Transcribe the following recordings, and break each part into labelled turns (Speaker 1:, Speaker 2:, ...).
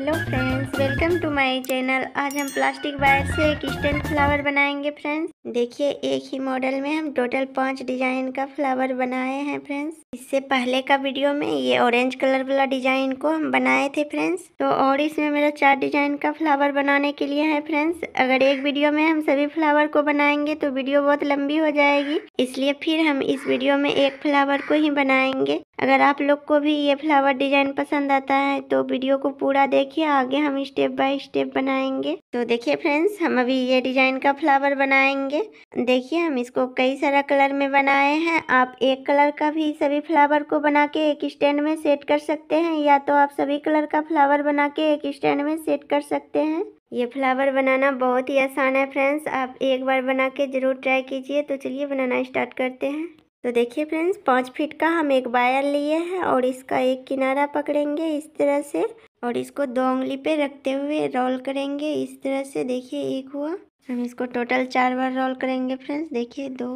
Speaker 1: hello friends welcome to my channel आज हम plastic wire से एक स्टैंड फ्लावर बनाएंगे फ्रेंड्स देखिए एक ही मॉडल में हम टोटल पांच डिजाइन का फ्लावर बनाए हैं फ्रेंड्स इससे पहले का वीडियो में ये ऑरेंज कलर वाला डिजाइन को हम बनाए थे फ्रेंड्स तो और इसमें मेरा चार डिजाइन का फ्लावर बनाने के लिए है फ्रेंड्स अगर एक वीडियो में हम सभी फ्लावर को बनाएंगे तो वीडियो बहुत लंबी हो जाएगी इसलिए फिर हम इस वीडियो में एक फ्लावर को ही बनाएंगे अगर आप लोग को भी ये फ्लावर डिजाइन पसंद आता है तो वीडियो को पूरा देख देखिए आगे हम स्टेप बाय स्टेप बनाएंगे तो देखिए फ्रेंड्स हम अभी ये डिजाइन का फ्लावर बनाएंगे देखिए हम इसको कई सारा कलर में बनाए हैं आप एक कलर का भी सभी फ्लावर को बना के एक स्टैंड में सेट कर सकते हैं या तो आप सभी कलर का फ्लावर बना के एक स्टैंड में सेट कर सकते हैं ये फ्लावर बनाना बहुत ही आसान है फ्रेंड्स आप एक बार बना के ज़रूर ट्राई कीजिए तो चलिए बनाना स्टार्ट करते हैं तो देखिए फ्रेंड्स पाँच फीट का हम एक वायर लिए हैं और इसका एक किनारा पकड़ेंगे इस तरह से और इसको दो उंगली पे रखते हुए रोल करेंगे इस तरह से देखिए एक हुआ हम इसको टोटल चार बार रोल करेंगे फ्रेंड्स देखिए दो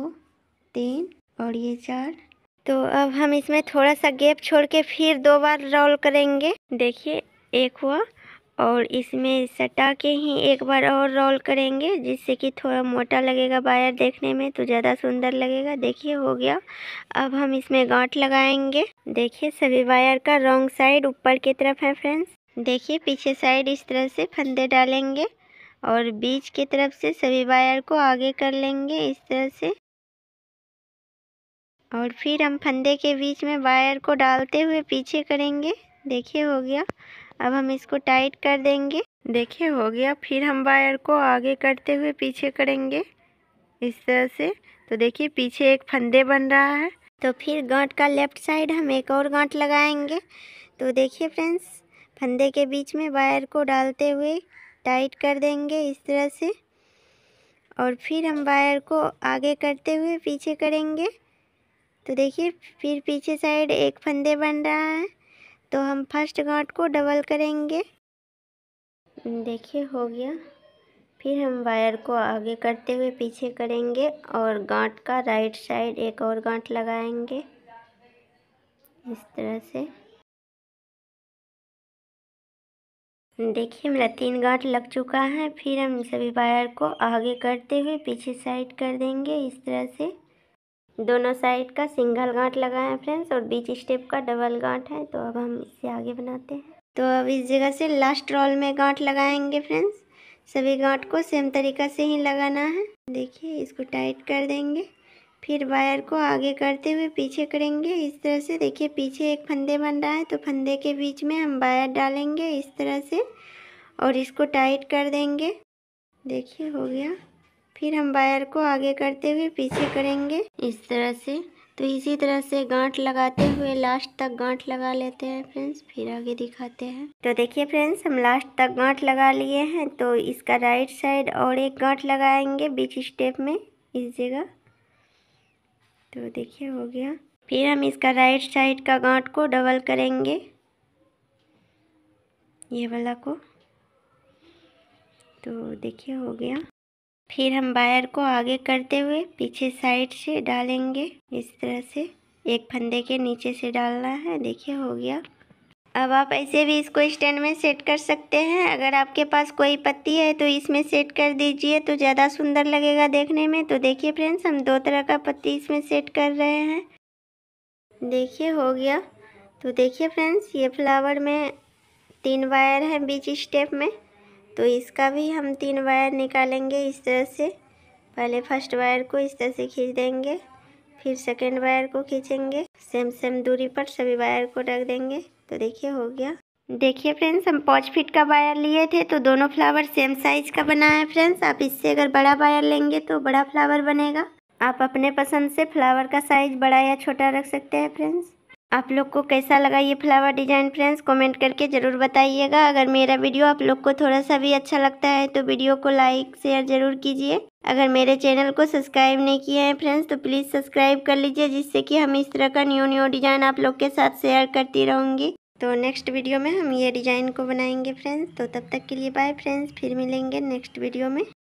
Speaker 1: तीन और ये चार तो अब हम इसमें थोड़ा सा गैप छोड़ के फिर दो बार रोल करेंगे देखिए एक हुआ और इसमें सटा के ही एक बार और रोल करेंगे जिससे कि थोड़ा मोटा लगेगा बायर देखने में तो ज़्यादा सुंदर लगेगा देखिए हो गया अब हम इसमें गांठ लगाएंगे देखिए सभी वायर का रॉन्ग साइड ऊपर की तरफ है फ्रेंड्स देखिए पीछे साइड इस तरह से फंदे डालेंगे और बीच की तरफ से सभी वायर को आगे कर लेंगे इस तरह से और फिर हम फंदे के बीच में वायर को डालते हुए पीछे करेंगे देखिए हो गया अब हम इसको टाइट कर देंगे देखिए हो गया फिर हम वायर को आगे करते हुए पीछे करेंगे इस तरह से तो देखिए पीछे एक फंदे बन रहा है तो फिर गांठ का लेफ्ट साइड हम एक और गांठ लगाएंगे तो देखिए फ्रेंड्स फंदे के बीच में वायर को डालते हुए टाइट कर देंगे इस तरह से और फिर हम वायर को आगे करते हुए पीछे करेंगे तो देखिए फिर पीछे साइड एक फंदे बन रहा है तो हम फर्स्ट गांठ को डबल करेंगे देखिए हो गया फिर हम वायर को आगे करते हुए पीछे करेंगे और गांठ का राइट साइड एक और गांठ लगाएंगे इस तरह से देखिए मेरा तीन गांठ लग चुका है फिर हम सभी वायर को आगे करते हुए पीछे साइड कर देंगे इस तरह से दोनों साइड का सिंगल गांठ लगाए हैं फ्रेंड्स और बीच स्टेप का डबल गांठ है तो अब हम इससे आगे बनाते हैं तो अब इस जगह से लास्ट रोल में गांठ लगाएंगे फ्रेंड्स सभी गांठ को सेम तरीका से ही लगाना है देखिए इसको टाइट कर देंगे फिर वायर को आगे करते हुए पीछे करेंगे इस तरह से देखिए पीछे एक फंदे बन रहा है तो फंदे के बीच में हम वायर डालेंगे इस तरह से और इसको टाइट कर देंगे देखिए हो गया फिर हम वायर को आगे करते हुए पीछे करेंगे इस तरह से तो इसी तरह से गांठ लगाते हुए लास्ट तक गांठ लगा लेते हैं फ्रेंड्स फिर आगे दिखाते हैं तो देखिए फ्रेंड्स हम लास्ट तक गांठ लगा लिए हैं तो इसका राइट साइड और एक गांठ लगाएंगे बीच स्टेप में इस जगह तो देखिए हो गया फिर हम इसका राइट साइड का गांठ को डबल करेंगे ये वाला को तो देखिए हो गया फिर हम वायर को आगे करते हुए पीछे साइड से डालेंगे इस तरह से एक फंदे के नीचे से डालना है देखिए हो गया अब आप ऐसे भी इसको स्टैंड में सेट कर सकते हैं अगर आपके पास कोई पत्ती है तो इसमें सेट कर दीजिए तो ज़्यादा सुंदर लगेगा देखने में तो देखिए फ्रेंड्स हम दो तरह का पत्ती इसमें सेट कर रहे हैं देखिए हो गया तो देखिए फ्रेंड्स ये फ्लावर में तीन वायर हैं बीच स्टेप में तो इसका भी हम तीन वायर निकालेंगे इस तरह से पहले फर्स्ट वायर को इस तरह से खींच देंगे फिर सेकेंड वायर को खींचेंगे सेम सेम दूरी पर सभी वायर को रख देंगे तो देखिए हो गया देखिए फ्रेंड्स हम पाँच फीट का वायर लिए थे तो दोनों फ्लावर सेम साइज का बना है फ्रेंड्स आप इससे अगर बड़ा वायर लेंगे तो बड़ा फ्लावर बनेगा आप अपने पसंद से फ्लावर का साइज बड़ा या छोटा रख सकते हैं फ्रेंड्स आप लोग को कैसा लगा ये फ्लावर डिज़ाइन फ्रेंड्स कमेंट करके ज़रूर बताइएगा अगर मेरा वीडियो आप लोग को थोड़ा सा भी अच्छा लगता है तो वीडियो को लाइक शेयर ज़रूर कीजिए अगर मेरे चैनल को सब्सक्राइब नहीं किए हैं फ्रेंड्स तो प्लीज़ सब्सक्राइब कर लीजिए जिससे कि हम इस तरह का न्यू न्यू डिज़ाइन आप लोग के साथ शेयर करती रहूँगी तो नेक्स्ट वीडियो में हम ये डिज़ाइन को बनाएंगे फ्रेंड्स तो तब तक के लिए बाय फ्रेंड्स फिर मिलेंगे नेक्स्ट वीडियो में